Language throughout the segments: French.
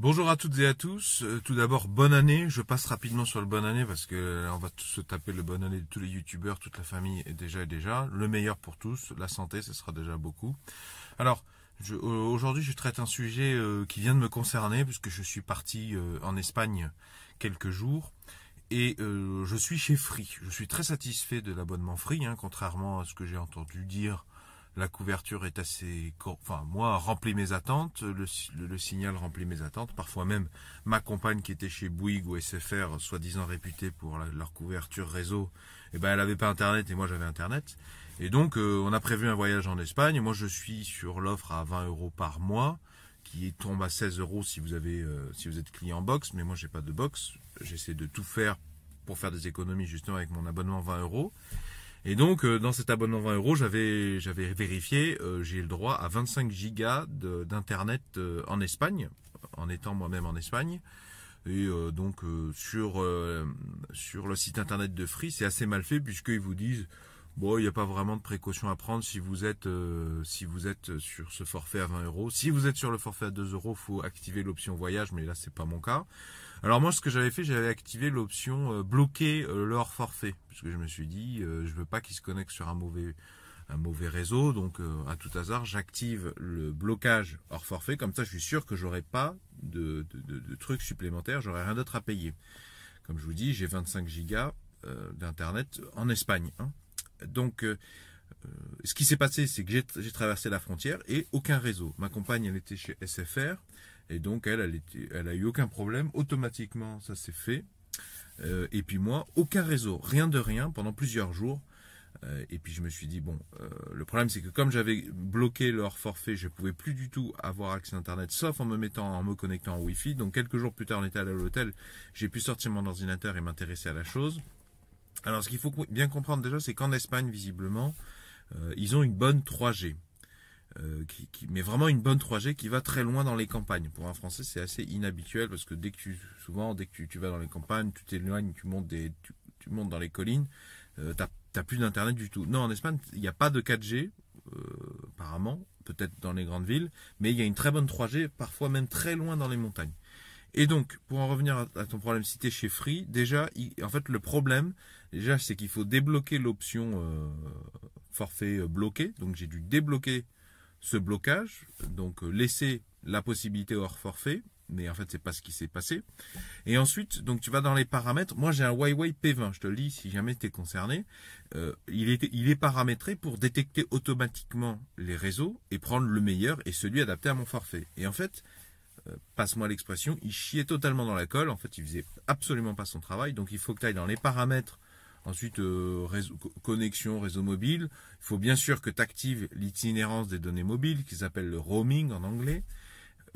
Bonjour à toutes et à tous. Euh, tout d'abord, bonne année. Je passe rapidement sur le bonne année parce que euh, on va tous se taper le bonne année de tous les youtubeurs, toute la famille est déjà et déjà. Le meilleur pour tous, la santé, ce sera déjà beaucoup. Alors, aujourd'hui, je traite un sujet euh, qui vient de me concerner puisque je suis parti en Espagne quelques jours et je suis chez Free. Je suis très satisfait de l'abonnement Free, hein, contrairement à ce que j'ai entendu dire la couverture est assez, enfin moi rempli mes attentes, le, signal remplit mes attentes. Parfois même ma compagne qui était chez Bouygues ou SFR, soi-disant réputée pour leur couverture réseau, eh ben elle n'avait pas internet et moi j'avais internet. Et donc euh, on a prévu un voyage en Espagne. Moi je suis sur l'offre à 20 euros par mois, qui tombe à 16 euros si vous avez, euh, si vous êtes client box. Mais moi j'ai pas de box. J'essaie de tout faire pour faire des économies justement avec mon abonnement 20 euros. Et donc, euh, dans cet abonnement 20 euros, j'avais, j'avais vérifié, euh, j'ai le droit à 25 gigas d'internet euh, en Espagne, en étant moi-même en Espagne. Et donc, sur, sur le site internet de Free, c'est assez mal fait puisqu'ils vous disent Bon, il n'y a pas vraiment de précaution à prendre si vous êtes euh, si vous êtes sur ce forfait à 20 euros. Si vous êtes sur le forfait à 2 euros, faut activer l'option voyage, mais là c'est pas mon cas. Alors moi, ce que j'avais fait, j'avais activé l'option euh, bloquer le euh, leur forfait, puisque je me suis dit, je veux pas qu'il se connecte sur un mauvais un mauvais réseau, donc à tout hasard, j'active le blocage hors forfait. Comme ça, je suis sûr que j'aurai pas de, trucs supplémentaires, j'aurai rien d'autre à payer. Comme je vous dis, j'ai 25 gigas d'internet en Espagne. Hein donc, euh, euh, ce qui s'est passé, c'est que j'ai traversé la frontière et aucun réseau. Ma compagne, elle était chez SFR et donc elle, elle, a eu aucun problème. Automatiquement, ça s'est fait. Euh, et puis moi, aucun réseau, rien de rien pendant plusieurs jours. et puis je me suis dit bon, le problème c'est que comme j'avais bloqué leur forfait, je ne pouvais plus du tout avoir accès à internet, sauf en me mettant, en me connectant en Wi-Fi. Donc quelques jours plus tard, on était à l'hôtel, j'ai pu sortir mon ordinateur et m'intéresser à la chose. Alors, ce qu'il faut bien comprendre déjà, c'est qu'en Espagne, visiblement, euh, ils ont une bonne 3G. Euh, qui, qui, mais vraiment une bonne 3G qui va très loin dans les campagnes. Pour un Français, c'est assez inhabituel parce que dès que tu, souvent, dès que tu, vas dans les campagnes, tu t'éloignes, tu montes des, tu, montes dans les collines, euh, t'as plus d'internet du tout. Non, en Espagne, il n'y a pas de 4G, euh, apparemment, peut-être dans les grandes villes, mais il y a une très bonne 3G, parfois même très loin dans les montagnes. Et donc, pour en revenir à ton problème cité chez Free, déjà, en fait, le problème, déjà, c'est qu'il faut débloquer l'option euh, forfait euh, bloqué. Donc, j'ai dû débloquer ce blocage, donc euh, laisser la possibilité hors forfait, mais en fait, n'est pas ce qui s'est passé. Et ensuite, donc, tu vas dans les paramètres. Moi, j'ai un Huawei P20. Je te le dis, si jamais tu es concerné, il est paramétré pour détecter automatiquement les réseaux et prendre le meilleur et celui adapté à mon forfait. Et en fait, euh, passe-moi l'expression, il chiait totalement dans la colle. En fait, il faisait absolument pas son travail. Donc, il faut que tu ailles dans les paramètres. Ensuite, euh, connexion, réseau mobile. Il faut bien sûr que tu actives l'itinérance des données mobiles, qui s'appelle le roaming en anglais.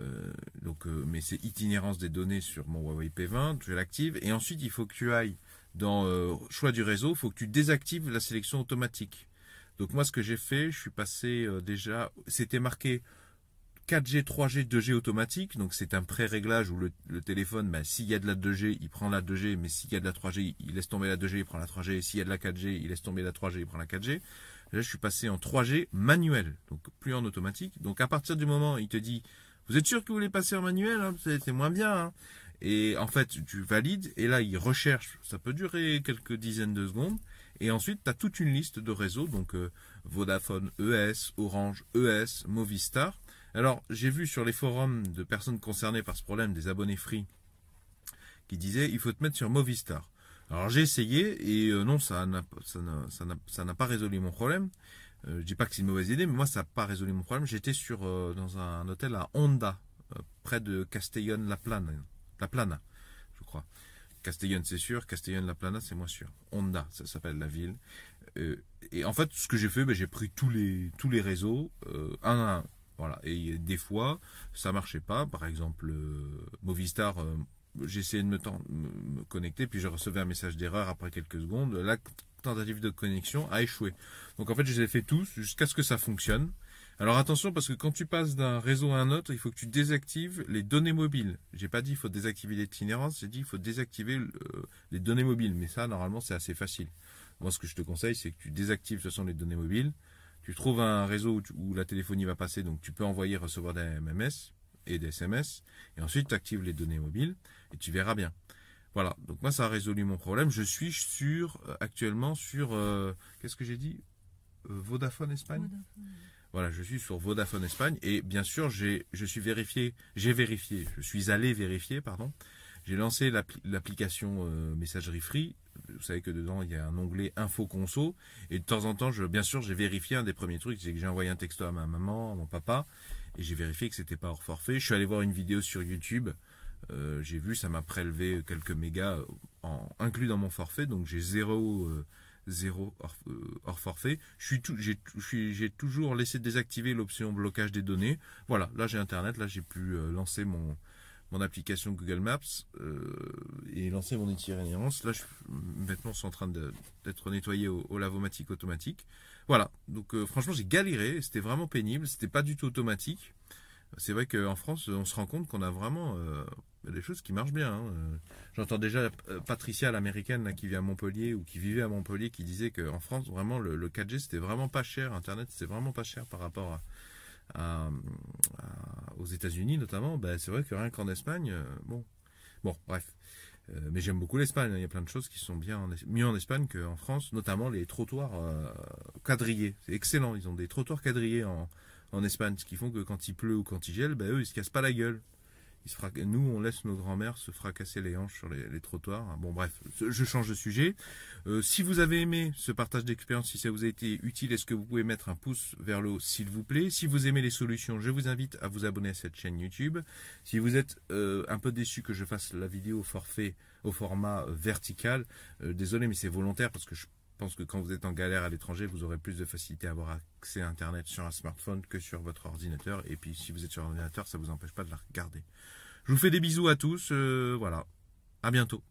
Euh, donc, mais c'est itinérance des données sur mon Huawei P20, tu l'actives. Et ensuite, il faut que tu ailles dans choix du réseau, il faut que tu désactives la sélection automatique. Donc moi, ce que j'ai fait, je suis passé déjà, c'était marqué 4G, 3G, 2G automatique. Donc c'est un pré-réglage où le, téléphone, ben, s'il y a de la 2G, il prend la 2G, mais s'il y a de la 3G, il laisse tomber la 2G, il prend la 3G. S'il y a de la 4G, il laisse tomber la 3G, il prend la 4G. Là, je suis passé en 3G manuel, donc plus en automatique. Donc à partir du moment où il te dit, vous êtes sûr que vous voulez passer en manuel, hein c'est moins bien. Hein. et en fait, tu valides, et là, il recherche, ça peut durer quelques dizaines de secondes. Et ensuite, tu as toute une liste de réseaux, donc euh, Vodafone ES, Orange ES, Movistar. Alors, j'ai vu sur les forums de personnes concernées par ce problème, des abonnés free, qui disaient il faut te mettre sur Movistar. Alors j'ai essayé et euh, non, ça n'a pas résolu mon problème. Je euh, je dis pas que c'est une mauvaise idée, mais moi ça n'a pas résolu mon problème. J'étais sur euh, dans un, hôtel à Honda, près de Castellón La Plana, La Plana, je crois. Castellón c'est sûr, Castellón La Plana c'est moins sûr. Honda, ça s'appelle la ville. et en fait, ce que j'ai fait, ben, j'ai pris tous les tous les réseaux un à un. Et des fois, ça marchait pas. Par exemple, euh, Movistar, j'ai euh, j'essayais de me, connecter, puis je recevais un message d'erreur après quelques secondes. La tentative de connexion a échoué. Donc en fait, je les ai fait tous jusqu'à ce que ça fonctionne. Alors attention parce que quand tu passes d'un réseau à un autre, il faut que tu désactives les données mobiles. J'ai pas dit il faut désactiver l'itinérance, j'ai dit il faut désactiver euh, les données mobiles. Mais ça, normalement, c'est assez facile. Moi, ce que je te conseille, c'est que tu désactives ce sont les données mobiles. Tu trouves un réseau où, la téléphonie va passer, donc tu peux envoyer, recevoir des MMS et des SMS. Et ensuite, tu actives les données mobiles et tu verras bien. Voilà, donc moi ça a résolu mon problème. Je suis sur euh, actuellement sur euh, qu'est-ce que j'ai dit euh, Vodafone Espagne. Voilà, je suis sur Vodafone Espagne et bien sûr j'ai je suis vérifié, j'ai vérifié, je suis allé vérifier pardon. J'ai lancé l'application messagerie Free vous savez que dedans il y a un onglet info conso et de temps en temps je bien sûr j'ai vérifié un des premiers trucs c'est que j'ai envoyé un texto à ma maman à mon papa et j'ai vérifié que c'était pas hors forfait je suis allé voir une vidéo sur YouTube euh, j'ai vu ça m'a prélevé quelques mégas euh, en, inclus dans mon forfait donc j'ai zéro euh, hors, forfait. Je suis j'ai, j'ai toujours laissé désactiver l'option blocage des données. Voilà, là j'ai Internet, là j'ai pu lancer mon, mon application Google Maps et lancer mon itinérance. Là, je, vêtements sont en train d'être nettoyés au, au, lavomatique automatique. Voilà. Donc, euh, franchement, j'ai galéré. C'était vraiment pénible. C'était pas du tout automatique. C'est vrai qu'en France, on se rend compte qu'on a vraiment euh, des choses qui marchent bien. Hein. J'entends déjà euh, Patricia, l'américaine, qui vit à Montpellier ou qui vivait à Montpellier, qui disait qu'en France, vraiment, le, 4G, c'était vraiment pas cher. Internet, c'était vraiment pas cher par rapport à, aux États-Unis notamment, ben, c'est vrai que rien qu'en Espagne, bon, bon, bref. Euh, mais j'aime beaucoup l'Espagne. Hein. Il y a plein de choses qui sont bien mieux en Espagne qu'en France, notamment les trottoirs euh, quadrillés. C'est excellent. Ils ont des trottoirs quadrillés en, en Espagne, ce qui font que quand il pleut ou quand il gèle, ben, eux, ils se cassent pas la gueule. Nous, on laisse nos grands-mères se fracasser les hanches sur les, trottoirs. Hein. Bon, bref, je change de sujet. Euh, si vous avez aimé ce partage d'expérience, si ça vous a été utile, est-ce que vous pouvez mettre un pouce vers le haut, s'il vous plaît Si vous aimez les solutions, je vous invite à vous abonner à cette chaîne YouTube. Si vous êtes euh, un peu déçu que je fasse la vidéo forfait, au format euh, vertical, désolé, mais c'est volontaire parce que je je pense que quand vous êtes en galère à l'étranger, vous aurez plus de facilité à avoir accès à Internet sur un smartphone que sur votre ordinateur. Et puis si vous êtes sur ordinateur, ça ne vous empêche pas de la regarder. Je vous fais des bisous à tous. Euh, voilà. À bientôt.